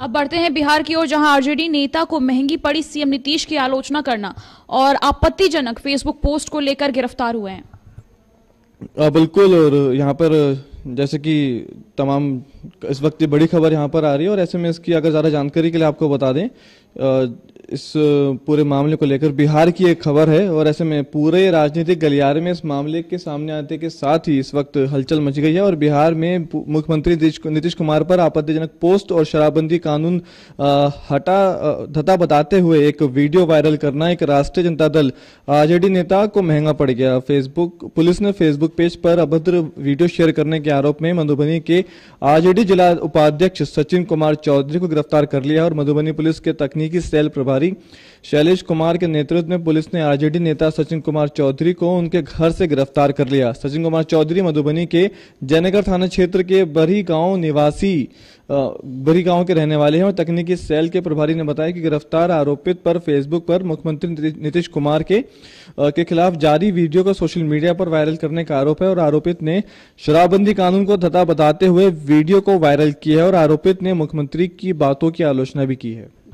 अब बढ़ते हैं बिहार की ओर जहां आरजेडी नेता को महंगी पड़ी सीएम नीतीश की आलोचना करना और आपत्तिजनक फेसबुक पोस्ट को लेकर गिरफ्तार हुए हैं बिल्कुल और यहाँ पर जैसे कि तमाम इस वक्त ये बड़ी खबर यहाँ पर आ रही है और ऐसे में इसकी अगर ज़्यादा जानकारी के लिए आपको बता दें इस पूरे मामले को लेकर बिहार की एक खबर है और ऐसे में पूरे राजनीतिक गलियारे में इस मामले के सामने आते के साथ ही इस वक्त हलचल मच गई है और बिहार में मुख्यमंत्री नीतीश कुमार पर आपत्तिजनक पोस्ट और शराबबंदी कानून हटा धता बताते हुए एक वीडियो वायरल करना एक राष्ट्रीय जनता दल आरजेडी नेता को महंगा पड़ गया फेसबुक पुलिस ने फेसबुक पेज पर अभद्र वीडियो शेयर करने के आरोप में मधुबनी के आरजेडी जिला उपाध्यक्ष सचिन कुमार चौधरी को गिरफ्तार कर लिया और मधुबनी पुलिस के तकनीकी सेल प्रभारी गिरफ्तारी शैलेश कुमार के नेतृत्व में पुलिस ने आरजेडी नेता सचिन कुमार चौधरी को उनके घर से गिरफ्तार कर लिया सचिन कुमार चौधरी मधुबनी के जयनगर थाना क्षेत्र के बरी गांव निवासी बरी गांव के रहने वाले हैं और तकनीकी सेल के प्रभारी ने बताया कि गिरफ्तार आरोपित पर फेसबुक पर मुख्यमंत्री नीतीश कुमार के के खिलाफ जारी वीडियो को सोशल मीडिया पर वायरल करने का आरोप है और आरोपित ने शराबबंदी कानून को धता बताते हुए वीडियो को वायरल किया है और आरोपित ने मुख्यमंत्री की बातों की आलोचना भी की है